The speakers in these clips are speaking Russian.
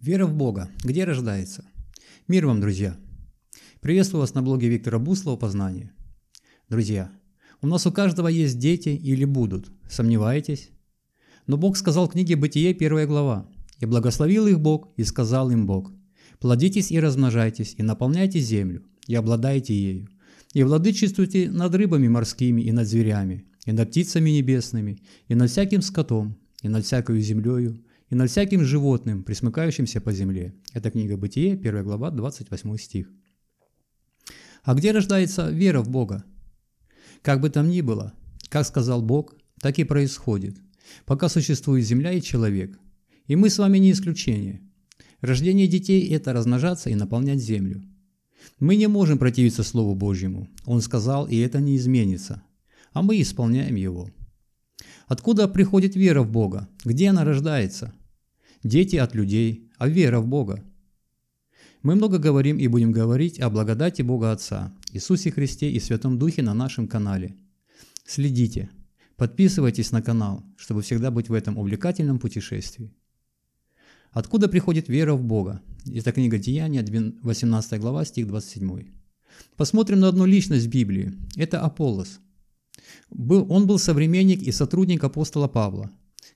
Вера в Бога. Где рождается? Мир вам, друзья! Приветствую вас на блоге Виктора Буслова «Познание». Друзья, у нас у каждого есть дети или будут. Сомневаетесь? Но Бог сказал в книге «Бытие» первая глава. «И благословил их Бог, и сказал им Бог, плодитесь и размножайтесь, и наполняйте землю, и обладайте ею, и владычествуйте над рыбами морскими и над зверями, и над птицами небесными, и над всяким скотом, и над всякою землею, и над всяким животным, присмыкающимся по земле». Это книга «Бытие», 1 глава, 28 стих. А где рождается вера в Бога? Как бы там ни было, как сказал Бог, так и происходит, пока существует земля и человек. И мы с вами не исключение. Рождение детей – это размножаться и наполнять землю. Мы не можем противиться Слову Божьему. Он сказал, и это не изменится. А мы исполняем его. Откуда приходит вера в Бога? Где она рождается? дети от людей, а вера в Бога. Мы много говорим и будем говорить о благодати Бога Отца, Иисусе Христе и Святом Духе на нашем канале. Следите, подписывайтесь на канал, чтобы всегда быть в этом увлекательном путешествии. Откуда приходит вера в Бога? Это книга Деяния, 18 глава, стих 27. Посмотрим на одну личность в Библии. Это Аполлос. Он был современник и сотрудник апостола Павла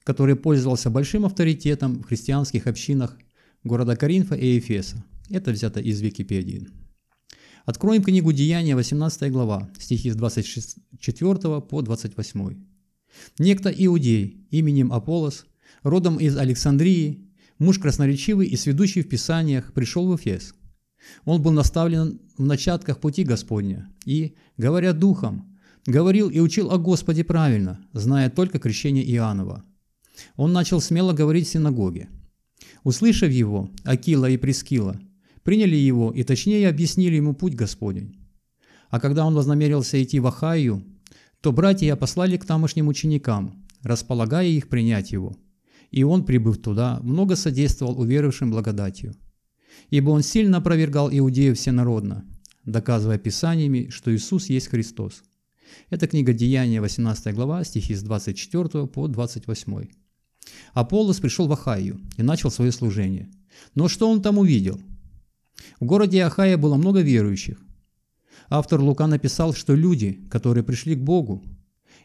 который пользовался большим авторитетом в христианских общинах города Коринфа и Эфеса. Это взято из Википедии. Откроем книгу Деяния, 18 глава, стихи с 24 по 28. Некто Иудей, именем Аполос, родом из Александрии, муж красноречивый и сведущий в Писаниях, пришел в Эфес. Он был наставлен в начатках пути Господня и, говоря духом, говорил и учил о Господе правильно, зная только крещение Иоаннова – он начал смело говорить в синагоге. Услышав его, Акила и Прескила приняли его и точнее объяснили ему путь Господень. А когда он вознамерился идти в Ахаю, то братья послали к тамошним ученикам, располагая их принять его. И он, прибыв туда, много содействовал уверовавшим благодатью. Ибо он сильно опровергал иудеев всенародно, доказывая писаниями, что Иисус есть Христос. Это книга Деяния, 18 глава, стихи с 24 по 28. Аполлос пришел в Ахайю и начал свое служение. Но что он там увидел? В городе Ахая было много верующих. Автор Лука написал, что люди, которые пришли к Богу,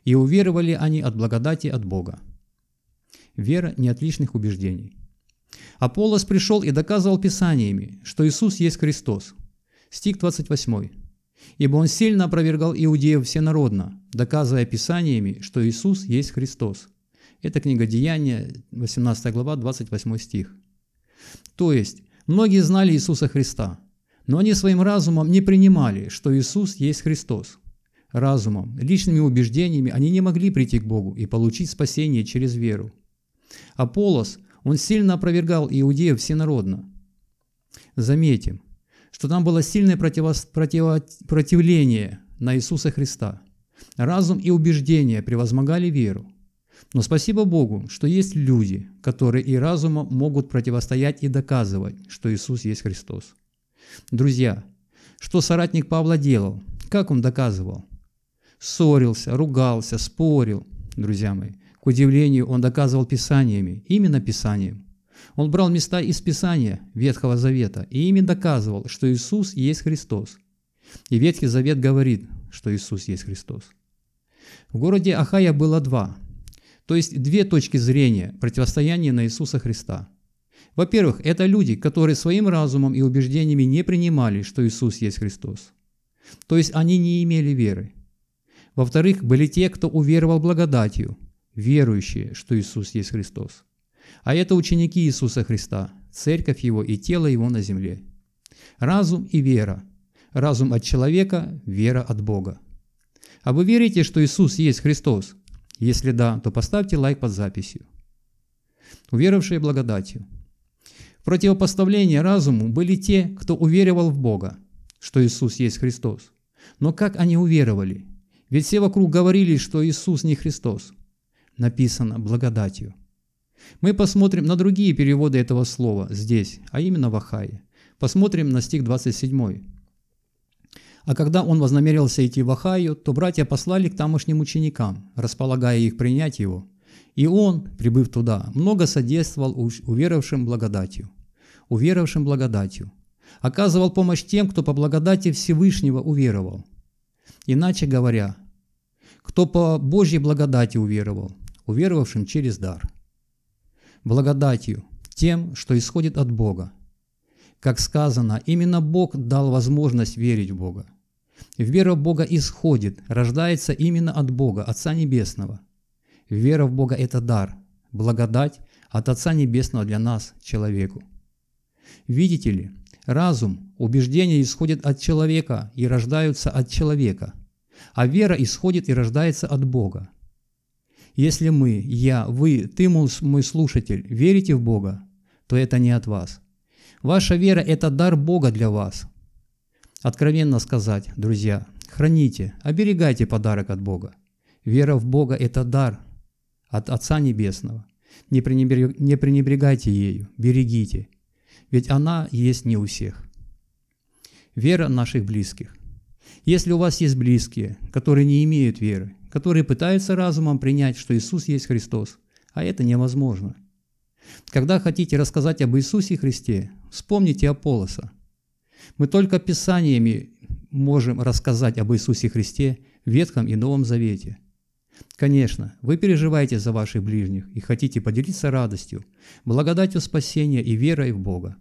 и уверовали они от благодати от Бога. Вера не от лишних убеждений. Аполлос пришел и доказывал Писаниями, что Иисус есть Христос. Стих 28. «Ибо он сильно опровергал иудеев всенародно, доказывая Писаниями, что Иисус есть Христос». Это книга Деяния, 18 глава, 28 стих. То есть, многие знали Иисуса Христа, но они своим разумом не принимали, что Иисус есть Христос. Разумом, личными убеждениями они не могли прийти к Богу и получить спасение через веру. Аполос, он сильно опровергал иудеев всенародно. Заметим, что там было сильное противо... на Иисуса Христа. Разум и убеждения превозмогали веру. Но спасибо Богу, что есть люди, которые и разумом могут противостоять и доказывать, что Иисус есть Христос. Друзья, что соратник Павла делал? Как он доказывал? Ссорился, ругался, спорил, друзья мои. К удивлению, он доказывал Писаниями, именно Писанием. Он брал места из Писания Ветхого Завета и ими доказывал, что Иисус есть Христос. И Ветхий Завет говорит, что Иисус есть Христос. В городе Ахая было два – то есть две точки зрения противостояния на Иисуса Христа. Во-первых, это люди, которые своим разумом и убеждениями не принимали, что Иисус есть Христос. То есть они не имели веры. Во-вторых, были те, кто уверовал благодатью, верующие, что Иисус есть Христос. А это ученики Иисуса Христа, церковь Его и тело Его на земле. Разум и вера. Разум от человека, вера от Бога. А вы верите, что Иисус есть Христос? Если да, то поставьте лайк под записью. Уверовавшие благодатью. В противопоставлении разуму были те, кто уверовал в Бога, что Иисус есть Христос. Но как они уверовали? Ведь все вокруг говорили, что Иисус не Христос. Написано благодатью. Мы посмотрим на другие переводы этого слова здесь, а именно в Ахае. Посмотрим на стих 27. А когда он вознамерился идти в Ахаю, то братья послали к тамошним ученикам, располагая их принять его. И он, прибыв туда, много содействовал уверовавшим благодатью. Уверовавшим благодатью. Оказывал помощь тем, кто по благодати Всевышнего уверовал. Иначе говоря, кто по Божьей благодати уверовал, уверовавшим через дар. Благодатью, тем, что исходит от Бога, как сказано, именно Бог дал возможность верить в Бога. Вера в Бога исходит, рождается именно от Бога, Отца Небесного. Вера в Бога – это дар, благодать от Отца Небесного для нас, человеку. Видите ли, разум, убеждения исходят от человека и рождаются от человека, а вера исходит и рождается от Бога. Если мы, я, вы, ты, мой слушатель, верите в Бога, то это не от вас – Ваша вера – это дар Бога для вас. Откровенно сказать, друзья, храните, оберегайте подарок от Бога. Вера в Бога – это дар от Отца Небесного. Не, пренебрег, не пренебрегайте ею, берегите, ведь она есть не у всех. Вера наших близких. Если у вас есть близкие, которые не имеют веры, которые пытаются разумом принять, что Иисус есть Христос, а это невозможно. Когда хотите рассказать об Иисусе Христе, Вспомните Аполлоса. Мы только писаниями можем рассказать об Иисусе Христе в Ветхом и Новом Завете. Конечно, вы переживаете за ваших ближних и хотите поделиться радостью, благодатью спасения и верой в Бога.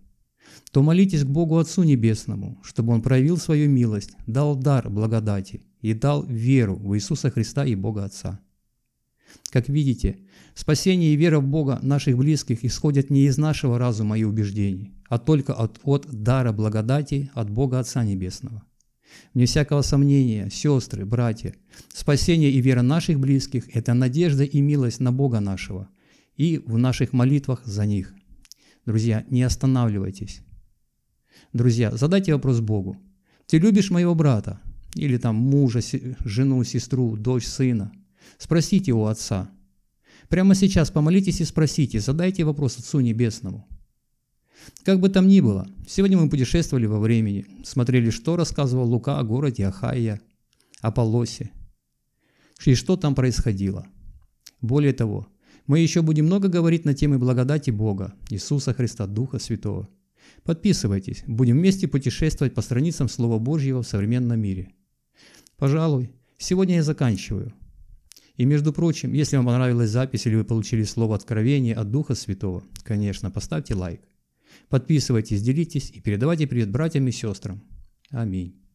То молитесь к Богу Отцу Небесному, чтобы Он проявил свою милость, дал дар благодати и дал веру в Иисуса Христа и Бога Отца. Как видите, спасение и вера в Бога наших близких исходят не из нашего разума и убеждений, а только от, от дара благодати от Бога Отца Небесного. Вне всякого сомнения, сестры, братья, спасение и вера наших близких – это надежда и милость на Бога нашего и в наших молитвах за них. Друзья, не останавливайтесь. Друзья, задайте вопрос Богу. Ты любишь моего брата? Или там мужа, жену, сестру, дочь, сына – Спросите у Отца. Прямо сейчас помолитесь и спросите, задайте вопрос Отцу Небесному. Как бы там ни было, сегодня мы путешествовали во времени, смотрели, что рассказывал Лука о городе Ахайя, о Полосе, и что там происходило. Более того, мы еще будем много говорить на темы благодати Бога, Иисуса Христа, Духа Святого. Подписывайтесь, будем вместе путешествовать по страницам Слова Божьего в современном мире. Пожалуй, сегодня я заканчиваю. И между прочим, если вам понравилась запись или вы получили слово откровение от Духа Святого, конечно, поставьте лайк. Подписывайтесь, делитесь и передавайте привет братьям и сестрам. Аминь.